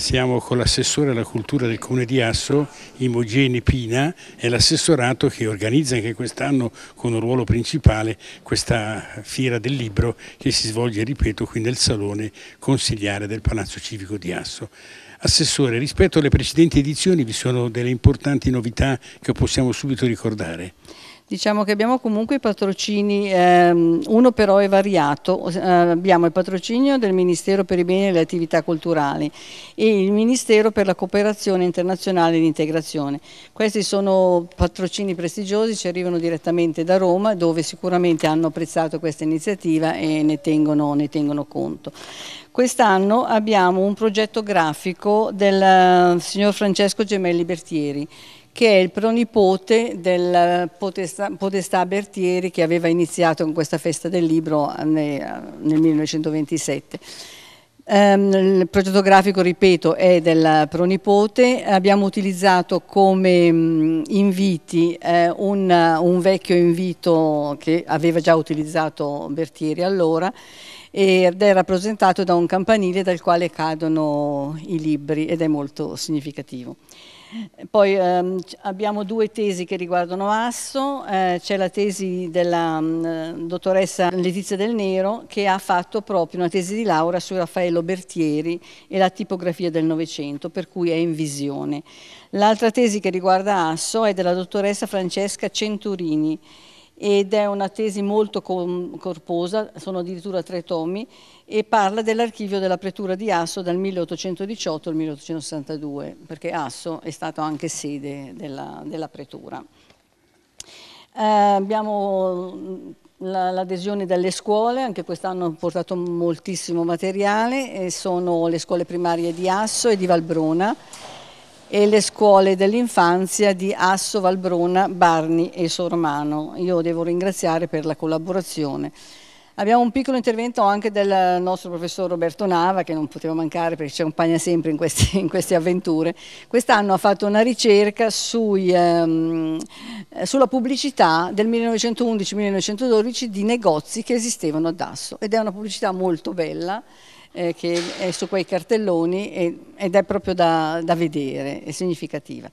Siamo con l'assessore alla cultura del Comune di Asso, Imogeni Pina, e l'assessorato che organizza anche quest'anno con un ruolo principale questa fiera del libro che si svolge, ripeto, qui nel Salone Consigliare del Palazzo Civico di Asso. Assessore, rispetto alle precedenti edizioni vi sono delle importanti novità che possiamo subito ricordare. Diciamo che abbiamo comunque i patrocini, ehm, uno però è variato, eh, abbiamo il patrocinio del Ministero per i beni e le attività culturali e il Ministero per la cooperazione internazionale e l'integrazione. Questi sono patrocini prestigiosi, ci arrivano direttamente da Roma dove sicuramente hanno apprezzato questa iniziativa e ne tengono, ne tengono conto. Quest'anno abbiamo un progetto grafico del eh, signor Francesco Gemelli Bertieri che è il pronipote del Podestà, potestà, Bertieri che aveva iniziato con questa festa del libro eh, eh, nel, 1927. Ehm, il progetto grafico, ripeto, è del pronipote, abbiamo utilizzato come mm, inviti eh, un, un vecchio invito che aveva già utilizzato Bertieri allora ed è rappresentato da un campanile dal quale cadono i libri ed è molto significativo. Poi ehm, abbiamo due tesi che riguardano Asso, eh, c'è la tesi della mh, mm, dottoressa Letizia Del Nero che ha fatto proprio una tesi di laurea su Raffaello Bertieri e la tipografia del Novecento, per cui è in visione. L'altra tesi che riguarda Asso è della dottoressa Francesca Centurini ed è una tesi molto corposa, sono addirittura tre tomi, e parla dell'archivio della pretura di Asso dal 1818 al 1862, perché Asso è stato anche sede della, della pretura. Eh, abbiamo mm, l'adesione delle scuole, anche quest'anno ha portato moltissimo materiale, sono le scuole primarie di Asso e di Valbrona e le scuole dell'infanzia di Asso, Valbrona, Barni e Sormano. Io devo ringraziare per la collaborazione. Abbiamo un piccolo intervento anche del nostro professor Roberto Nava, che non poteva mancare perché ci accompagna sempre in, questi, in queste, avventure. Quest'anno ha fatto una ricerca sui, ehm, sulla pubblicità del 1911-1912 di negozi che esistevano ad Asso ed è una pubblicità molto bella eh, che è su quei cartelloni ed è proprio da, da vedere, è significativa.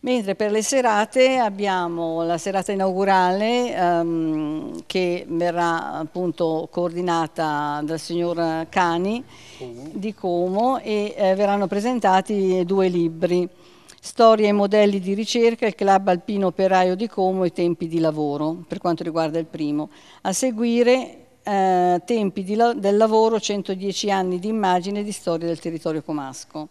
Mentre per le serate abbiamo la serata inaugurale ehm, che verrà appunto coordinata dal signor Cani Como. di Como e eh, verranno presentati due libri, Storie e modelli di ricerca, il club alpino operaio di Como e tempi di lavoro, per quanto riguarda il primo. A seguire eh, Tempi la del lavoro, 110 anni di immagine e di storia del territorio comasco.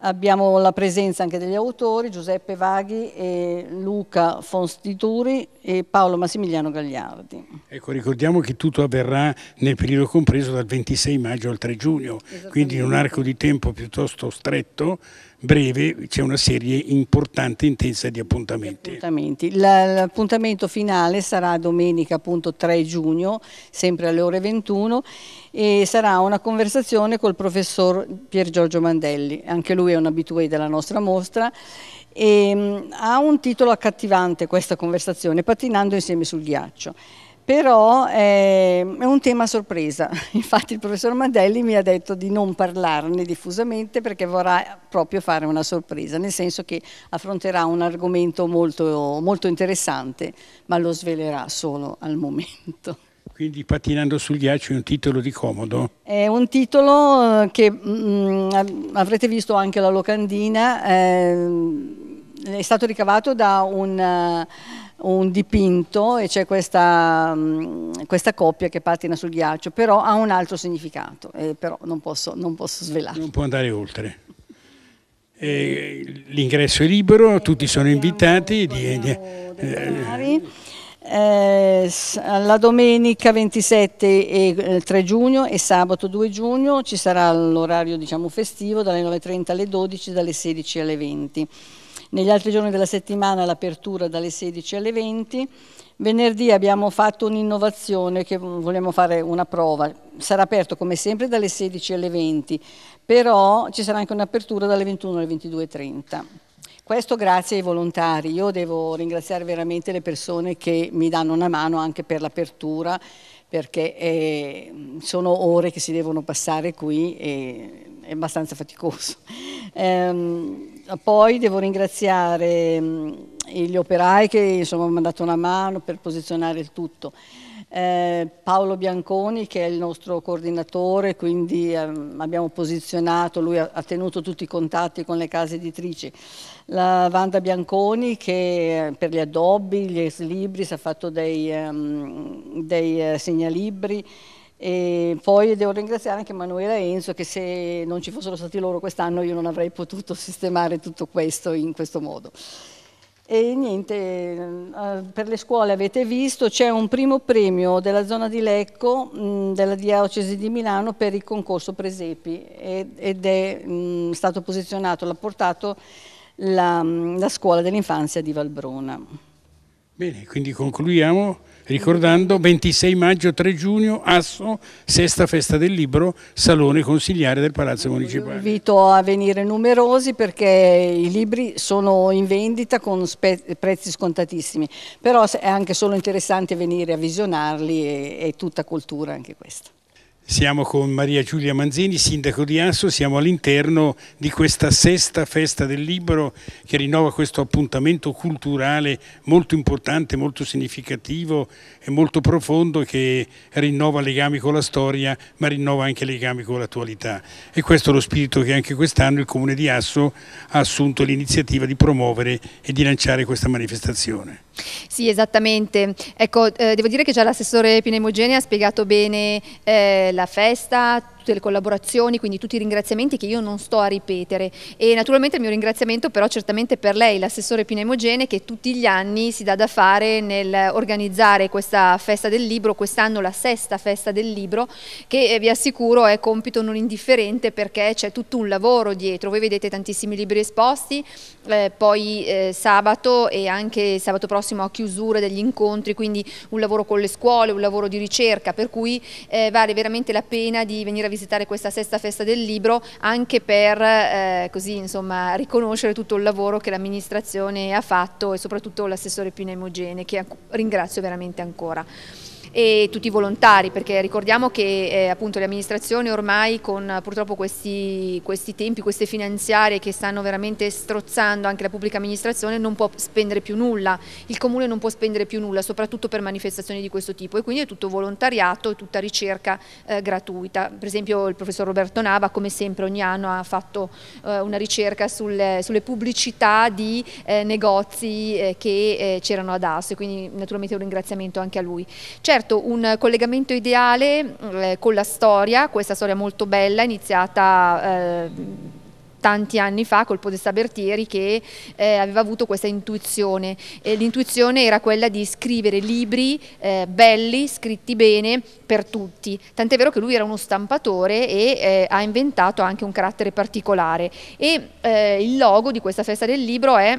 Abbiamo la presenza anche degli autori, Giuseppe Vaghi, e Luca Fonstituri e Paolo Massimiliano Gagliardi. Ecco, ricordiamo che tutto avverrà nel periodo compreso dal 26 maggio al 3 giugno, quindi in un arco di tempo piuttosto stretto breve c'è una serie importante e intensa di appuntamenti. L'appuntamento finale sarà domenica appunto 3 giugno, sempre alle ore 21, e sarà una conversazione col professor Pier Giorgio Mandelli, anche lui è un abitué della nostra mostra, e mm, ha un titolo accattivante questa conversazione, Pattinando insieme sul ghiaccio però ehm, è un tema sorpresa. Infatti il professor Mandelli mi ha detto di non parlarne diffusamente perché vorrà proprio fare una sorpresa, nel senso che affronterà un argomento molto, molto interessante, ma lo svelerà solo al momento. Quindi Patinando sul ghiaccio è un titolo di comodo? È un titolo eh, che mh, mm, mm, avrete visto anche la locandina, eh, è stato ricavato da un un dipinto e c'è questa, mm, questa, coppia che patina sul ghiaccio, però ha un altro significato, eh, però non posso, non posso svelare. Non può andare oltre. l'ingresso è libero, eh, tutti sono invitati. Di, di, eh, la domenica 27 e 3 eh, giugno e sabato 2 giugno ci sarà l'orario diciamo, festivo dalle 9.30 alle 12, dalle 16 alle 20 negli altri giorni della settimana l'apertura dalle 16 alle 20. Venerdì abbiamo fatto un'innovazione che vogliamo fare una prova. Sarà aperto come sempre dalle 16 alle 20, però ci sarà anche un'apertura dalle 21 alle 22.30. Questo grazie ai volontari. Io devo ringraziare veramente le persone che mi danno una mano anche per l'apertura perché eh, sono ore che si devono passare qui e è abbastanza faticoso. Ehm, eh, poi devo ringraziare mm, gli operai che insomma, mi hanno dato una mano per posizionare il tutto. Eh, Paolo Bianconi che è il nostro coordinatore, quindi eh, abbiamo posizionato, lui ha, ha, tenuto tutti i contatti con le case editrici. La Vanda Bianconi che eh, per gli addobbi, gli ex libri, si è fatto dei, um, dei eh, segnalibri e poi devo ringraziare anche Manuela e Enzo che se non ci fossero stati loro quest'anno io non avrei potuto sistemare tutto questo in questo modo. E niente, eh, per le scuole avete visto c'è un primo premio della zona di Lecco, della diocesi di Milano per il concorso Presepi ed è stato posizionato, l'ha portato la, la scuola dell'infanzia di Valbrona. Bene, quindi concludiamo. Ricordando 26 maggio 3 giugno Asso, sesta festa del libro, salone consigliare del Palazzo Municipale. Vi invito a venire numerosi perché i libri sono in vendita con prezzi scontatissimi, però è anche solo interessante venire a visionarli, è tutta cultura anche questa. Siamo con Maria Giulia Manzini, sindaco di Asso, siamo all'interno di questa sesta festa del libro che rinnova questo appuntamento culturale molto importante, molto significativo e molto profondo che rinnova legami con la storia ma rinnova anche legami con l'attualità. E questo è lo spirito che anche quest'anno il comune di Asso ha assunto l'iniziativa di promuovere e di lanciare questa manifestazione. Sì, esattamente. Ecco, eh, devo dire che già l'assessore Pinemogene ha spiegato bene eh, della festa tutte le collaborazioni, quindi tutti i ringraziamenti che io non sto a ripetere e naturalmente il mio ringraziamento però certamente per lei, l'assessore Pina Emogene che tutti gli anni si dà da fare nel organizzare questa festa del libro, quest'anno la sesta festa del libro che eh, vi assicuro è compito non indifferente perché c'è tutto un lavoro dietro, voi vedete tantissimi libri esposti, eh, poi eh, sabato e anche sabato prossimo a chiusura degli incontri, quindi un lavoro con le scuole, un lavoro di ricerca per cui eh, vale veramente la pena di venire a visitare questa sesta festa del libro anche per eh, così, insomma, riconoscere tutto il lavoro che l'amministrazione ha fatto e soprattutto l'assessore Pino Emogene che ringrazio veramente ancora e tutti i volontari perché ricordiamo che eh, appunto le amministrazioni ormai con purtroppo questi, questi tempi, queste finanziarie che stanno veramente strozzando anche la pubblica amministrazione non può spendere più nulla, il comune non può spendere più nulla soprattutto per manifestazioni di questo tipo e quindi è tutto volontariato e tutta ricerca eh, gratuita, per esempio il professor Roberto Nava come sempre ogni anno ha fatto eh, una ricerca sulle, sulle pubblicità di eh, negozi eh, che eh, c'erano ad Asso e quindi naturalmente un ringraziamento anche a lui. Certo, certo un collegamento ideale mm, eh, con la storia, questa storia molto bella iniziata eh, tanti anni fa col Podestà Bertieri che eh, aveva avuto questa intuizione. l'intuizione era quella di scrivere libri eh, belli, scritti bene per tutti. Tant'è vero che lui era uno stampatore e eh, ha inventato anche un carattere particolare. E eh, il logo di questa festa del libro è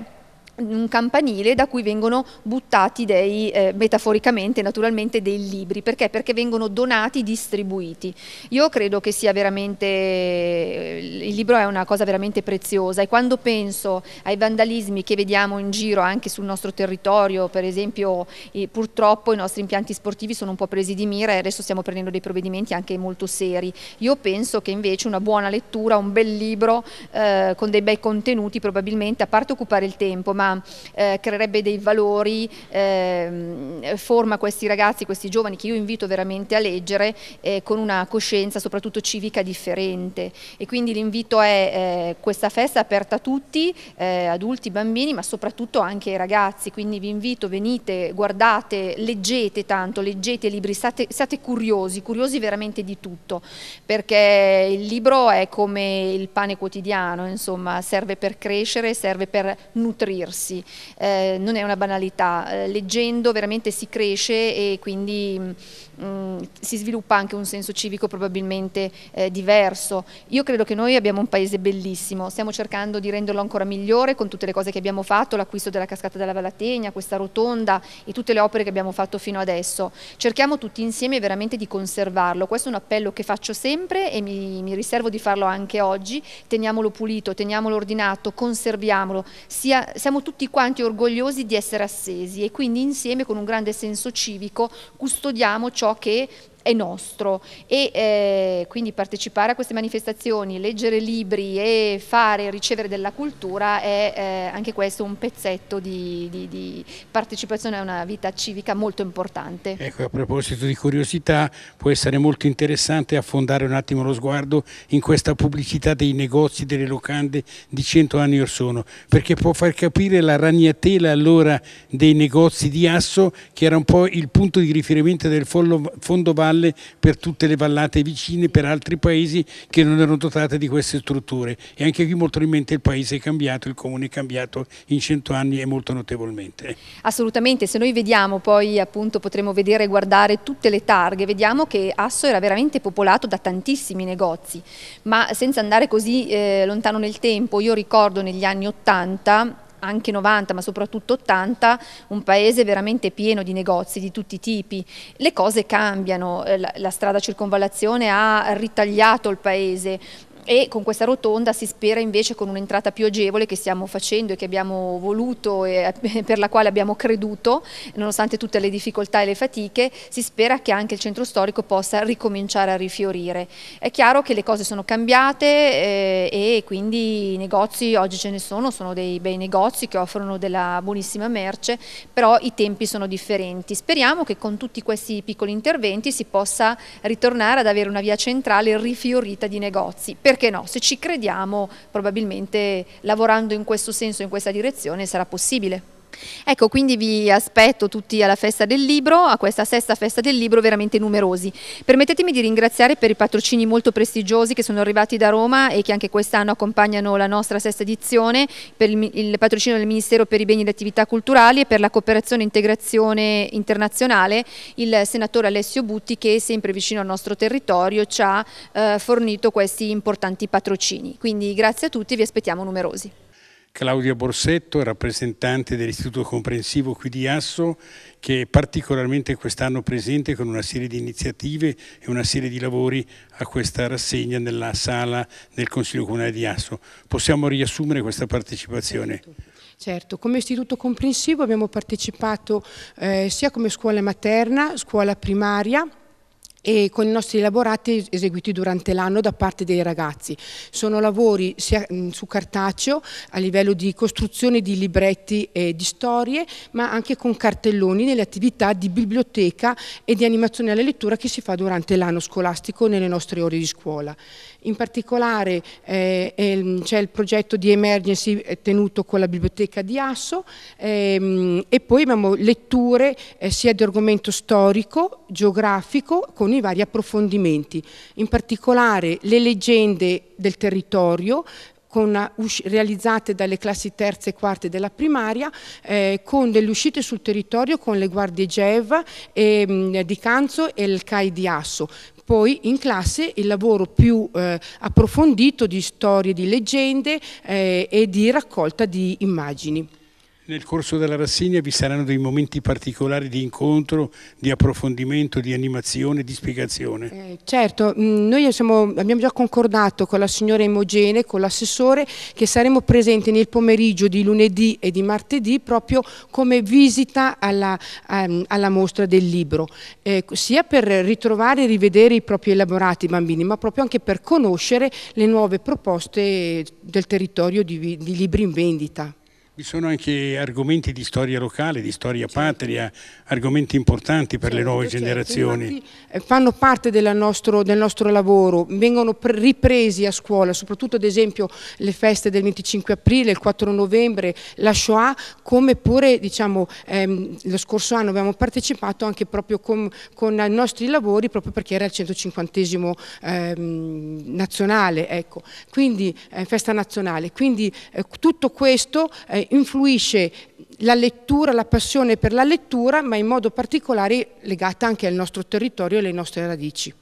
un campanile da cui vengono buttati dei, eh, metaforicamente naturalmente dei libri, perché? Perché vengono donati, distribuiti. Io credo che sia veramente, il libro è una cosa veramente preziosa e quando penso ai vandalismi che vediamo in giro anche sul nostro territorio, per esempio eh, purtroppo i nostri impianti sportivi sono un po' presi di mira e adesso stiamo prendendo dei provvedimenti anche molto seri, io penso che invece una buona lettura, un bel libro eh, con dei bei contenuti probabilmente, a parte occupare il tempo, ma forma, eh, creerebbe dei valori, eh, forma questi ragazzi, questi giovani che io invito veramente a leggere eh, con una coscienza soprattutto civica differente e quindi l'invito è eh, questa festa aperta a tutti, eh, adulti, bambini ma soprattutto anche ai ragazzi, quindi vi invito, venite, guardate, leggete tanto, leggete libri, state, state curiosi, curiosi veramente di tutto perché il libro è come il pane quotidiano, insomma serve per crescere, serve per nutrirsi corsi, eh, non è una banalità, eh, leggendo veramente si cresce e quindi mh, mm, si sviluppa anche un senso civico probabilmente eh, diverso. Io credo che noi abbiamo un paese bellissimo, stiamo cercando di renderlo ancora migliore con tutte le cose che abbiamo fatto, l'acquisto della cascata della Valategna, questa rotonda e tutte le opere che abbiamo fatto fino adesso. Cerchiamo tutti insieme veramente di conservarlo, questo è un appello che faccio sempre e mi, mi riservo di farlo anche oggi, teniamolo pulito, teniamolo ordinato, conserviamolo, Sia, siamo tutti quanti orgogliosi di essere assesi e quindi insieme con un grande senso civico custodiamo ciò Só que è nostro e eh, quindi partecipare a queste manifestazioni, leggere libri e fare, ricevere della cultura è eh, anche questo un pezzetto di, di, di partecipazione a una vita civica molto importante. Ecco, a proposito di curiosità, può essere molto interessante affondare un attimo lo sguardo in questa pubblicità dei negozi, delle locande di cento anni or sono, perché può far capire la ragnatela allora dei negozi di Asso, che era un po' il punto di riferimento del fondo valle valle, per tutte le vallate vicine, per altri paesi che non erano dotate di queste strutture. E anche qui molto in mente il paese è cambiato, il comune è cambiato in cento anni e molto notevolmente. Assolutamente, se noi vediamo poi appunto potremo vedere e guardare tutte le targhe, vediamo che Asso era veramente popolato da tantissimi negozi, ma senza andare così eh, lontano nel tempo, io ricordo negli anni 80 anche 90 ma soprattutto 80, un paese veramente pieno di negozi di tutti i tipi. Le cose cambiano, eh, la, strada circonvallazione ha ritagliato il paese, e con questa rotonda si spera invece con un'entrata più agevole che stiamo facendo e che abbiamo voluto e per la quale abbiamo creduto, nonostante tutte le difficoltà e le fatiche, si spera che anche il centro storico possa ricominciare a rifiorire. È chiaro che le cose sono cambiate eh, e quindi i negozi oggi ce ne sono, sono dei bei negozi che offrono della buonissima merce, però i tempi sono differenti. Speriamo che con tutti questi piccoli interventi si possa ritornare ad avere una via centrale rifiorita di negozi. Per perché no? Se ci crediamo, probabilmente lavorando in questo senso, in questa direzione, sarà possibile. Ecco, quindi vi aspetto tutti alla festa del libro, a questa sesta festa del libro veramente numerosi. Permettetemi di ringraziare per i patrocini molto prestigiosi che sono arrivati da Roma e che anche quest'anno accompagnano la nostra sesta edizione, per il, il patrocinio del Ministero per i beni e le attività culturali e per la cooperazione e integrazione internazionale, il senatore Alessio Butti che è sempre vicino al nostro territorio ci ha eh, fornito questi importanti patrocini. Quindi grazie a tutti, vi aspettiamo numerosi. Claudia Borsetto, rappresentante dell'Istituto Comprensivo qui di Asso, che è particolarmente quest'anno presente con una serie di iniziative e una serie di lavori a questa rassegna nella sala del Consiglio Comunale di Asso. Possiamo riassumere questa partecipazione? Certo, come istituto comprensivo abbiamo partecipato eh, sia come scuola materna, scuola primaria, e con i nostri elaborati eseguiti durante l'anno da parte dei ragazzi. Sono lavori sia su cartaceo a livello di costruzione di libretti e di storie, ma anche con cartelloni nelle attività di biblioteca e di animazione alla lettura che si fa durante l'anno scolastico nelle nostre ore di scuola. In particolare eh, c'è il progetto di emergency eh, tenuto con la biblioteca di Asso ehm, e poi abbiamo letture eh, sia di argomento storico, geografico, con i vari approfondimenti, in particolare le leggende del territorio, con, eh, realizzate dalle classi terze e quarte della primaria, eh, con delle uscite sul territorio con le guardie GEV e, mm, di Canzo e il CAI di Asso. Poi in classe il lavoro più eh, approfondito di storie, di leggende eh, e di raccolta di immagini. Nel corso della rassegna vi saranno dei momenti particolari di incontro, di approfondimento, di animazione, di spiegazione. Eh, certo, mm, noi siamo, abbiamo già concordato con la signora Imogene, con l'assessore, che saremo presenti nel pomeriggio di lunedì e di martedì proprio come visita alla, ehm, alla mostra del libro, eh, sia per ritrovare e rivedere i propri elaborati bambini, ma proprio anche per conoscere le nuove proposte del territorio di, di libri in vendita. Vi sono anche argomenti di storia locale, di storia certo. patria, argomenti importanti per certo, le nuove certo. generazioni. Infatti, eh, fanno parte nostro, del nostro lavoro, vengono ripresi a scuola, soprattutto ad esempio le feste del 25 aprile, il 4 novembre, la Shoah, come pure diciamo, ehm, lo scorso anno abbiamo partecipato anche proprio con, con, i nostri lavori, proprio perché era il 150 ehm, nazionale, ecco. quindi eh, festa nazionale. Quindi eh, tutto questo... Eh, influisce la lettura, la passione per la lettura, ma in modo particolare legata anche al nostro territorio e alle nostre radici.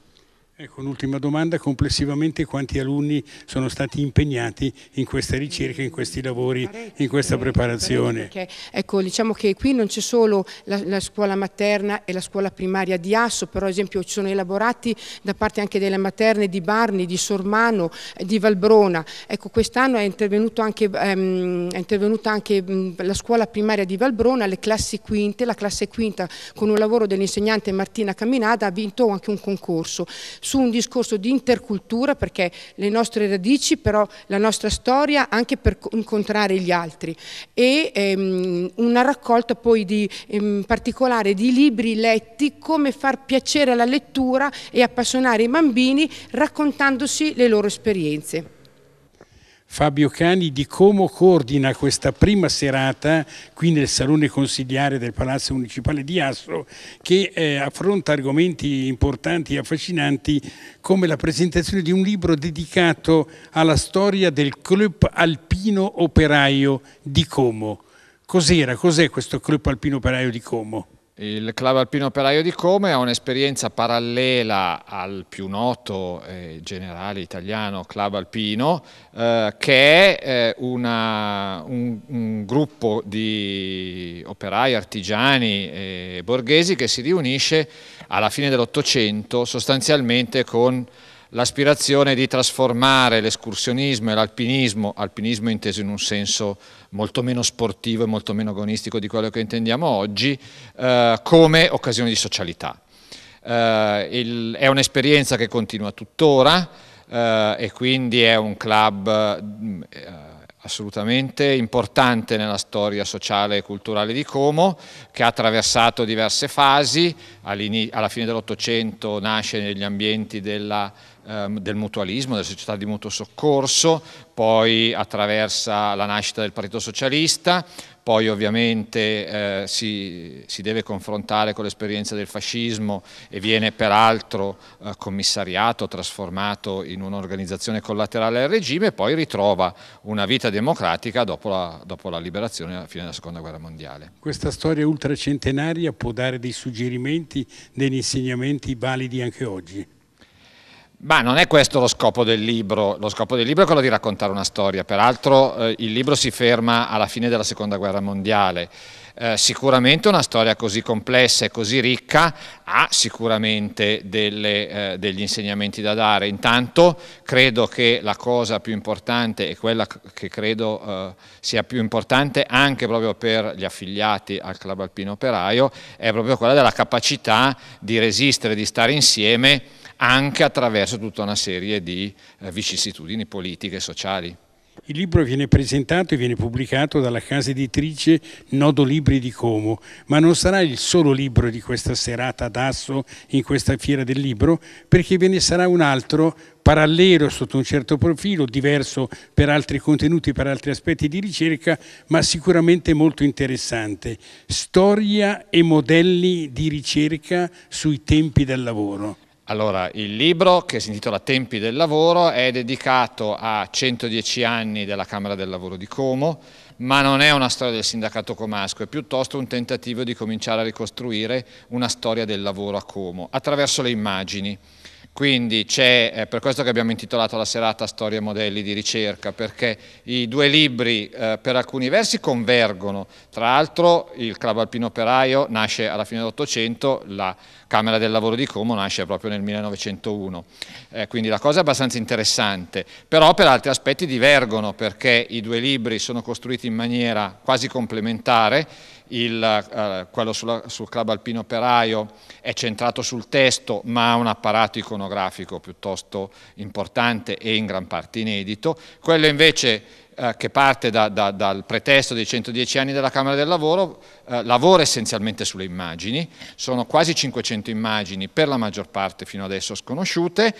Ecco, un'ultima domanda, complessivamente quanti alunni sono stati impegnati in questa ricerca, in questi lavori, in questa preparazione? Perché, ecco, diciamo che qui non c'è solo la, la, scuola materna e la scuola primaria di Asso, però ad esempio ci sono elaborati da parte anche delle materne di Barni, di Sormano, eh, di Valbrona. Ecco, quest'anno è, ehm, è intervenuta anche la scuola primaria di Valbrona, le classi quinte, la classe quinta con un lavoro dell'insegnante Martina Caminada ha vinto anche un concorso su un discorso di intercultura perché le nostre radici, però la nostra storia anche per incontrare gli altri e ehm, una raccolta poi di, ehm, particolare di libri letti, come far piacere alla lettura e appassionare i bambini raccontandosi le loro esperienze. Fabio Cani di Como coordina questa prima serata qui nel Salone Consigliare del Palazzo Municipale di Astro che eh, affronta argomenti importanti e affascinanti come la presentazione di un libro dedicato alla storia del Club Alpino Operaio di Como. Cos'era, cos'è questo Club Alpino Operaio di Como? Il Club Alpino Operaio di Come ha un'esperienza parallela al più noto eh, generale italiano Club Alpino, eh, che è eh, una, un, un, gruppo di operai, artigiani e borghesi che si riunisce alla fine dell'Ottocento sostanzialmente con l'aspirazione di trasformare l'escursionismo e l'alpinismo, alpinismo inteso in un senso molto meno sportivo e molto meno agonistico di quello che intendiamo oggi, eh, come occasione di socialità. Eh, il, è un'esperienza che continua tuttora eh, e quindi è un club mm, eh, assolutamente importante nella storia sociale e culturale di Como, che ha attraversato diverse fasi, alla fine dell'Ottocento nasce negli ambienti della, ehm, del mutualismo, della società di mutuo soccorso, poi attraversa la nascita del Partito Socialista, poi ovviamente eh, si, si, deve confrontare con l'esperienza del fascismo e viene peraltro eh, commissariato, trasformato in un'organizzazione collaterale al regime e poi ritrova una vita democratica dopo la, dopo la liberazione alla fine della seconda guerra mondiale. Questa storia ultracentenaria può dare dei suggerimenti degli insegnamenti validi anche oggi. Ma non è questo lo scopo del libro, lo scopo del libro è quello di raccontare una storia, peraltro eh, il libro si ferma alla fine della seconda guerra mondiale, eh, sicuramente una storia così complessa e così ricca ha sicuramente delle, eh, degli insegnamenti da dare, intanto credo che la cosa più importante e quella che credo eh, sia più importante anche proprio per gli affiliati al Club Alpino Operaio è proprio quella della capacità di resistere, di stare insieme anche attraverso tutta una serie di eh, vicissitudini politiche e sociali. Il libro viene presentato e viene pubblicato dalla casa editrice Nodo Libri di Como, ma non sarà il solo libro di questa serata ad Asso in questa fiera del libro, perché ve ne sarà un altro parallelo sotto un certo profilo, diverso per altri contenuti, per altri aspetti di ricerca, ma sicuramente molto interessante. Storia e modelli di ricerca sui tempi del lavoro allora, il libro che si intitola Tempi del lavoro è dedicato a 110 anni della Camera del Lavoro di Como, ma non è una storia del sindacato comasco, è piuttosto un tentativo di cominciare a ricostruire una storia del lavoro a Como attraverso le immagini. Quindi c'è, eh, per questo che abbiamo intitolato la serata Storia e modelli di ricerca, perché i due libri eh, per alcuni versi convergono. Tra l'altro il Club Alpino Operaio nasce alla fine dell'Ottocento, la Camera del Lavoro di Como nasce proprio nel 1901. Eh, quindi la cosa è abbastanza interessante, però per altri aspetti divergono perché i due libri sono costruiti in maniera quasi complementare il, eh, quello sulla, sul club alpino operaio è centrato sul testo ma ha un apparato iconografico piuttosto importante e in gran parte inedito, quello invece eh, che parte da, da, dal pretesto dei 110 anni della Camera del Lavoro eh, lavora essenzialmente sulle immagini, sono quasi 500 immagini per la maggior parte fino adesso sconosciute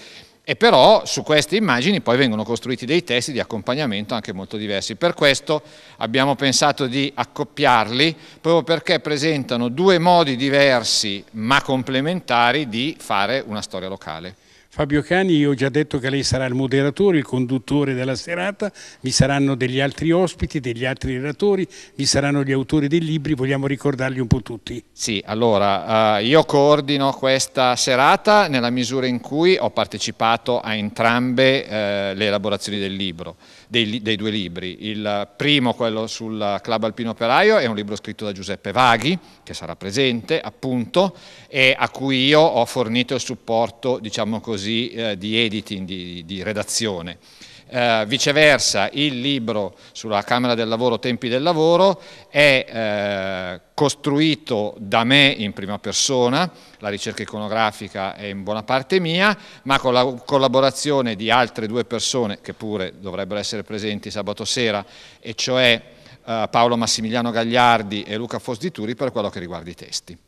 e però su queste immagini poi vengono costruiti dei testi di accompagnamento anche molto diversi. Per questo abbiamo pensato di accoppiarli proprio perché presentano due modi diversi ma complementari di fare una storia locale. Fabio Cani, io ho già detto che lei sarà il moderatore, il conduttore della serata, vi saranno degli altri ospiti, degli altri relatori, vi saranno gli autori dei libri, vogliamo ricordarli un po' tutti. Sì, allora eh, io coordino questa serata nella misura in cui ho partecipato a entrambe eh, le elaborazioni del libro dei, dei, due libri. Il primo, quello sul Club Alpino Operaio, è un libro scritto da Giuseppe Vaghi, che sarà presente appunto, e a cui io ho fornito il supporto, diciamo così, eh, di editing, di, di redazione. Eh, viceversa il libro sulla Camera del Lavoro, Tempi del Lavoro, è eh, costruito da me in prima persona, la ricerca iconografica è in buona parte mia, ma con la collaborazione di altre due persone che pure dovrebbero essere presenti sabato sera, e cioè eh, Paolo Massimiliano Gagliardi e Luca Fosdituri per quello che riguarda i testi.